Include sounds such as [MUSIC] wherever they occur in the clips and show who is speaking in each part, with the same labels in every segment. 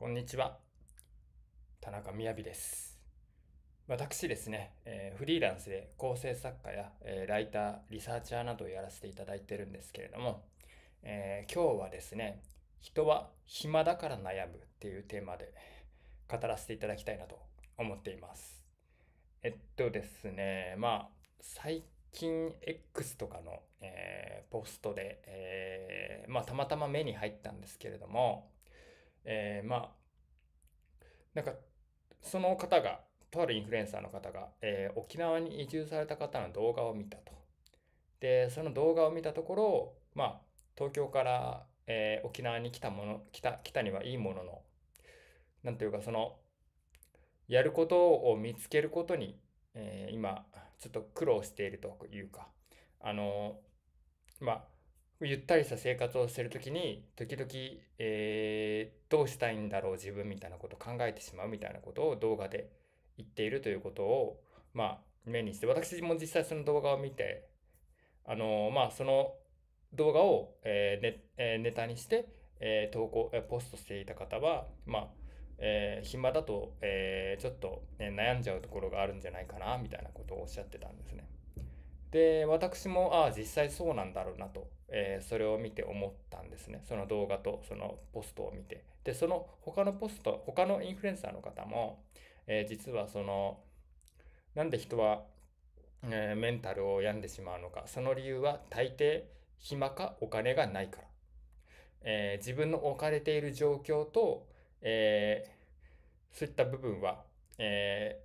Speaker 1: こんにちは。田中みです。私ですね、えー、フリーランスで構成作家や、えー、ライター、リサーチャーなどをやらせていただいてるんですけれども、えー、今日はですね、人は暇だから悩むっていうテーマで語らせていただきたいなと思っています。えっとですね、まあ、最近 X とかの、えー、ポストで、えー、まあ、たまたま目に入ったんですけれども、えー、まあ、なんか、その方が、とあるインフルエンサーの方が、えー、沖縄に移住された方の動画を見たと。で、その動画を見たところ、まあ、東京から、えー、沖縄に来たもの、来た、来たにはいいものの、なんというかその、やることを見つけることに、えー、今、ちょっと苦労しているというか、あの、まあ、ゆったりした生活をしてる時に時々、えー、どうしたいんだろう自分みたいなことを考えてしまうみたいなことを動画で言っているということを、まあ、目にして私も実際その動画を見てあのまあその動画を、えーえー、ネタにして、えー、投稿、えー、ポストしていた方はまあ、えー、暇だと、えー、ちょっと、ね、悩んじゃうところがあるんじゃないかなみたいなことをおっしゃってたんですね。で、私も、ああ、実際そうなんだろうなと、えー、それを見て思ったんですね。その動画と、そのポストを見て。で、その他のポスト、他のインフルエンサーの方も、えー、実はその、なんで人は、えー、メンタルを病んでしまうのか、その理由は大抵、暇かお金がないから。え自分の置かれている状況と、えそういった部分は、え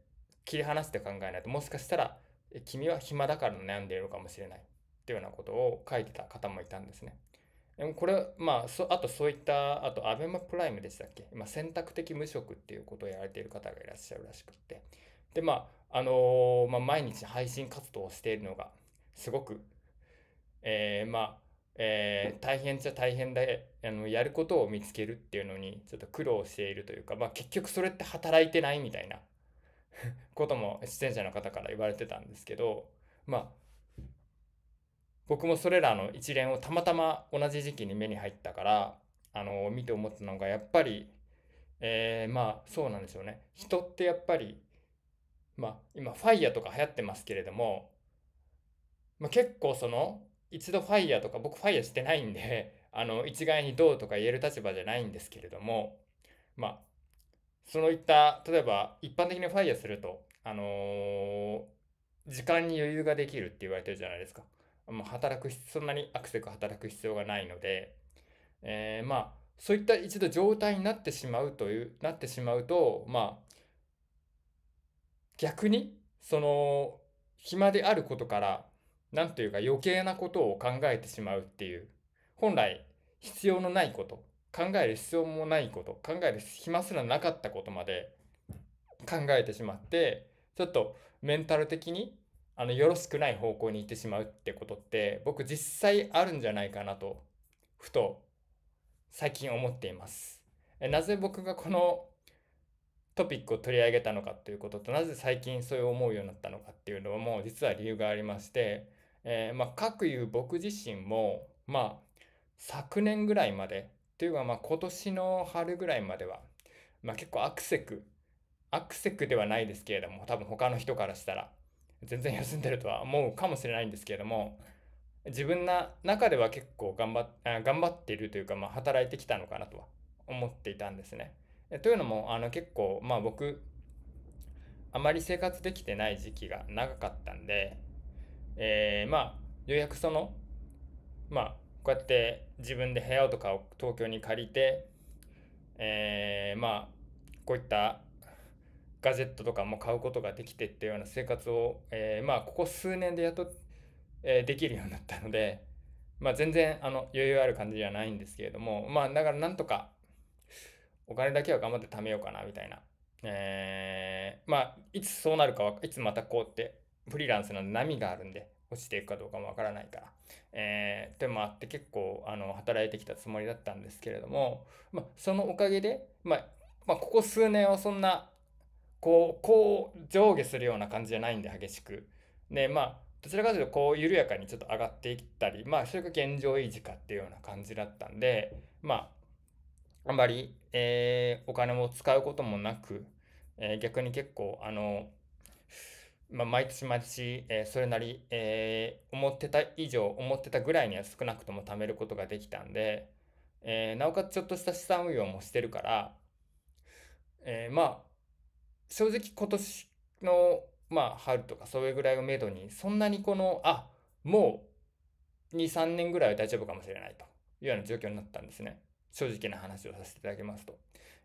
Speaker 1: 切り離して考えないと、もしかしたら、君は暇だから悩んでいるかもしれないっていうようなことを書いてた方もいたんですね。でもこれ、まあ、そあとそういった、あと、アベマプライムでしたっけ今、選択的無職っていうことをやられている方がいらっしゃるらしくって。で、まあ、あのー、まあ、毎日配信活動をしているのが、すごく、えー、まあ、えー、大変じゃ大変で、あの、やることを見つけるっていうのに、ちょっと苦労しているというか、まあ、結局それって働いてないみたいな [LAUGHS] ことも出演者の方から言われてたんですけど、まあ、僕もそれらの一連をたまたま同じ時期に目に入ったから、あの、見て思ったのが、やっぱり、えー、まあ、そうなんでしょうね。人ってやっぱり、まあ、今、ファイヤーとか流行ってますけれども、まあ、結構その、一度ファイヤーとか、僕ファイヤーしてないんで、あの、一概にどうとか言える立場じゃないんですけれども、まあ、そういった、例えば一般的に FIRE すると、あのー、時間に余裕ができるって言われてるじゃないですか。もう働く、そんなにアクセク働く必要がないので、えー、まあ、そういった一度状態になってしまうという、なってしまうと、まあ、逆に、その、暇であることから、なんというか余計なことを考えてしまうっていう、本来必要のないこと考える必要もないこと考える暇すらなかったことまで考えてしまってちょっとメンタル的にあのよろしくない方向に行ってしまうってことって僕実際あるんじゃないかなとふと最近思っています。なぜ僕がこのトピックを取り上げたのかということとなぜ最近そう思うようになったのかっていうのも実は理由がありまして、えー、まあ、各言う僕自身もまあ昨年ぐらいまでというか、まあ、今年の春ぐらいまでは、まあ、結構アクセク、アクセクではないですけれども、多分他の人からしたら、全然休んでるとは思うかもしれないんですけれども、自分の中では結構頑張頑張っているというか、まあ、働いてきたのかなとは思っていたんですね。というのもあの結構、まあ、僕あまり生活できてない時期が長かったんで、えー、まあようやくそのまあこうやって自分で部屋とかを東京に借りて、えー、まあこういったガジェットとかも買うことができてっていうような生活を、えー、まあここ数年でやっと、えー、できるようになったので、まあ、全然あの余裕ある感じではないんですけれどもまあだからなんとかお金だけは頑張って貯めようかなみたいな、えー、まあいつそうなるかはいつまたこうってフリーランスの波があるんで落ちていくかどうかもわからないから。えー、というのもあって結構、あの、働いてきたつもりだったんですけれども、まあ、そのおかげで、まあ、まあ、ここ数年はそんな、こう、こう、上下するような感じじゃないんで、激しく。で、まあ、どちらかというと、こう、緩やかにちょっと上がっていったり、まあ、それが現状維持かっていうような感じだったんで、まあ、あんまり、えー、お金を使うこともなく、えー、逆に結構、あの、まあ、毎年毎年、えー、それなり、えー、思ってた以上、思ってたぐらいには少なくとも貯めることができたんで、えー、なおかつちょっとした資産運用もしてるから、えまあ、正直今年の、まあ、春とかそれぐらいをめどに、そんなにこの、あ、もう2、3年ぐらいは大丈夫かもしれないというような状況になったんですね。正直な話をさせていただきますと。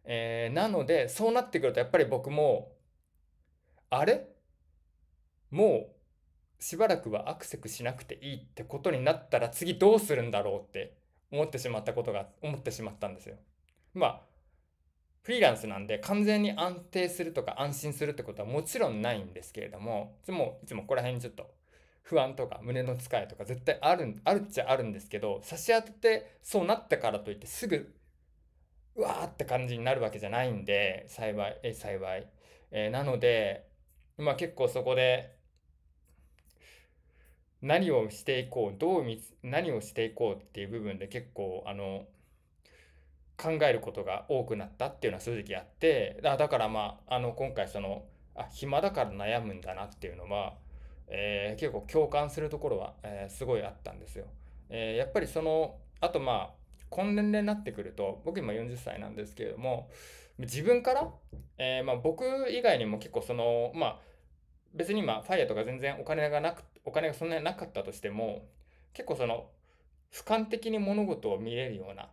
Speaker 1: えなので、そうなってくるとやっぱり僕も、あれもうしばらくはアクセクしなくていいってことになったら次どうするんだろうって思ってしまったことが思ってしまったんですよ。まあフリーランスなんで完全に安定するとか安心するってことはもちろんないんですけれどもいつもいつもここら辺にちょっと不安とか胸の疲れとか絶対あるあるっちゃあるんですけど差し当ててそうなってからといってすぐうわーって感じになるわけじゃないんで幸いえ幸い、えー、なのでまあ結構そこで何をしていこうどう何をしていこうっていう部分で結構あの考えることが多くなったっていうのは正直あってだだからまああの今回そのあ暇だから悩むんだなっていうのは、えー、結構共感するところは、えー、すごいあったんですよ。えー、やっぱりそのあとまあ今年齢になってくると僕今40歳なんですけれども自分から、えー、まあ、僕以外にも結構そのまあ別に今 FIRE とか全然お金がなくお金がそんなになかったとしても、結構その、俯瞰的に物事を見れるような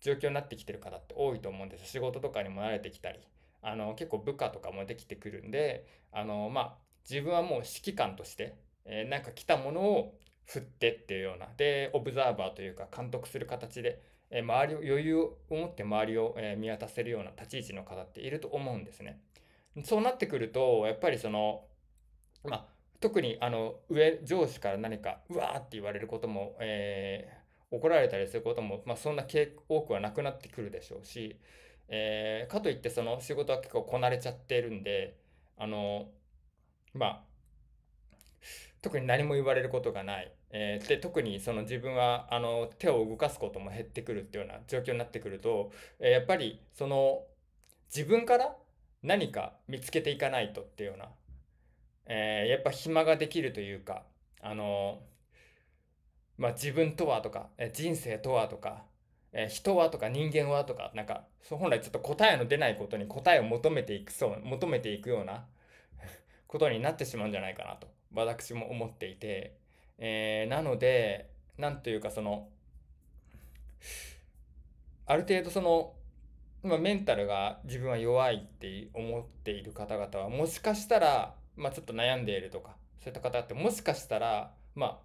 Speaker 1: 状況になってきてる方って多いと思うんです仕事とかにも慣れてきたり、あの、結構部下とかもできてくるんで、あの、まあ、自分はもう指揮官として、えー、なんか来たものを振ってっていうような、で、オブザーバーというか監督する形で、えー、周りを、余裕を持って周りを、えー、見渡せるような立ち位置の方っていると思うんですね。そうなってくると、やっぱりその、まあ、特にあの上上司から何かうわーって言われることも、えー、怒られたりすることも、まあ、そんな多くはなくなってくるでしょうし、えー、かといってその仕事は結構こなれちゃってるんであのまあ特に何も言われることがない、えー、で特にその自分はあの手を動かすことも減ってくるっていうような状況になってくると、えー、やっぱりその自分から何か見つけていかないとっていうようなえー、やっぱ暇ができるというか、あの、まあ、自分とはとか、え人生とはとか、え人はとか人間はとか、なんか、そう本来ちょっと答えの出ないことに答えを求めていくそう、求めていくような [LAUGHS] ことになってしまうんじゃないかなと、私も思っていて、えー、なので、なんというかその、ある程度その、まあ、メンタルが自分は弱いって思っている方々は、もしかしたら、まあ、ちょっと悩んでいるとか、そういった方って、もしかしたら、まあ、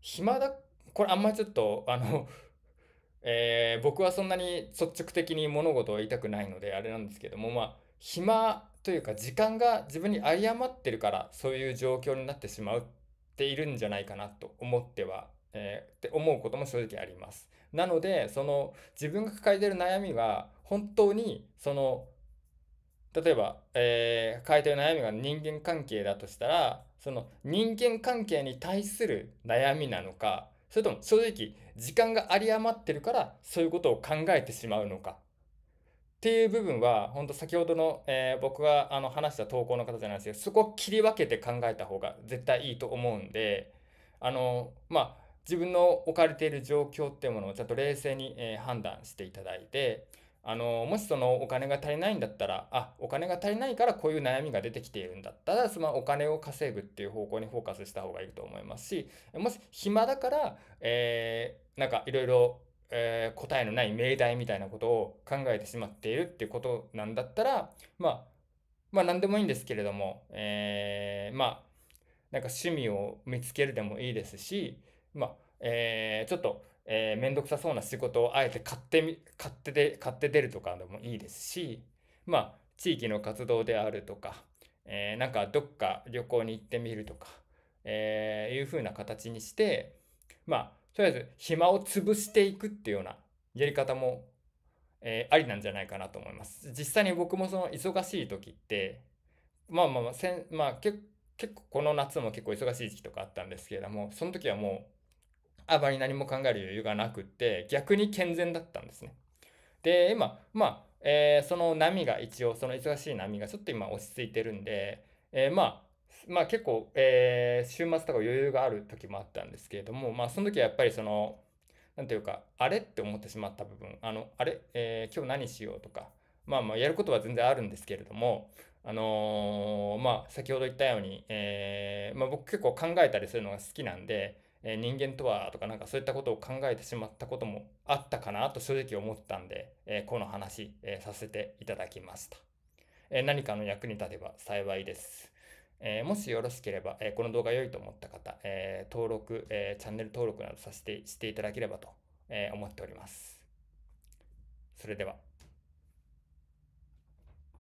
Speaker 1: 暇だ、これあんまりちょっと、あの [LAUGHS] えー、僕はそんなに率直的に物事を言いたくないので、あれなんですけども、まあ、暇というか、時間が自分に有り余ってるから、そういう状況になってしまうっているんじゃないかなと思ってはえー、って思うことも正直あります。なので、その自分が抱えてる悩みは、本当にその例えば、えー、回答の悩みが人間関係だとしたらその人間関係に対する悩みなのかそれとも正直時間が有り余ってるからそういうことを考えてしまうのかっていう部分は本当先ほどの、えー、僕があの話した投稿の方じゃないですけどそこを切り分けて考えた方が絶対いいと思うんであのまあ自分の置かれている状況っていうものをちゃんと冷静に、えー、判断していただいてあの、もしそのお金が足りないんだったら、あ、お金が足りないからこういう悩みが出てきているんだったら、そのお金を稼ぐっていう方向にフォーカスした方がいいと思いますし、もし暇だから、えー、なんかいろいろ、えー、答えのない命題みたいなことを考えてしまっているっていうことなんだったら、まあ、まあ何でもいいんですけれども、えー、まあ、なんか趣味を見つけるでもいいですし、まあ、えー、ちょっとえー、めんどくさそうな仕事をあえて買ってみ、買ってで、買って出るとかでもいいですし、まあ、地域の活動であるとか、えー、なんかどっか旅行に行ってみるとか、えー、いう風な形にして、まあ、とりあえず暇を潰していくっていうようなやり方も、えー、ありなんじゃないかなと思います。実際に僕もその忙しい時って、まあまあまあ、せんまあ、結構この夏も結構忙しい時期とかあったんですけれども、その時はもうあまり何も考える余裕がなくって逆に健全だったんですね。で今まあ、えー、その波が一応その忙しい波がちょっと今落ち着いてるんで、えー、まあまあ結構、えー、週末とか余裕がある時もあったんですけれどもまあその時はやっぱりその何て言うかあれって思ってしまった部分あのあれ、えー、今日何しようとかまあまあやることは全然あるんですけれどもあのー、まあ先ほど言ったように、えーまあ、僕結構考えたりするのが好きなんでえ人間とはとかなんかそういったことを考えてしまったこともあったかなと正直思ったんで、えこの話、えさせていただきました、え何かの役に立てば幸いです。えもしよろしければ、えこの動画良いと思った方、え登録、えチャンネル登録などさせてしていただければと、え思っております。それでは。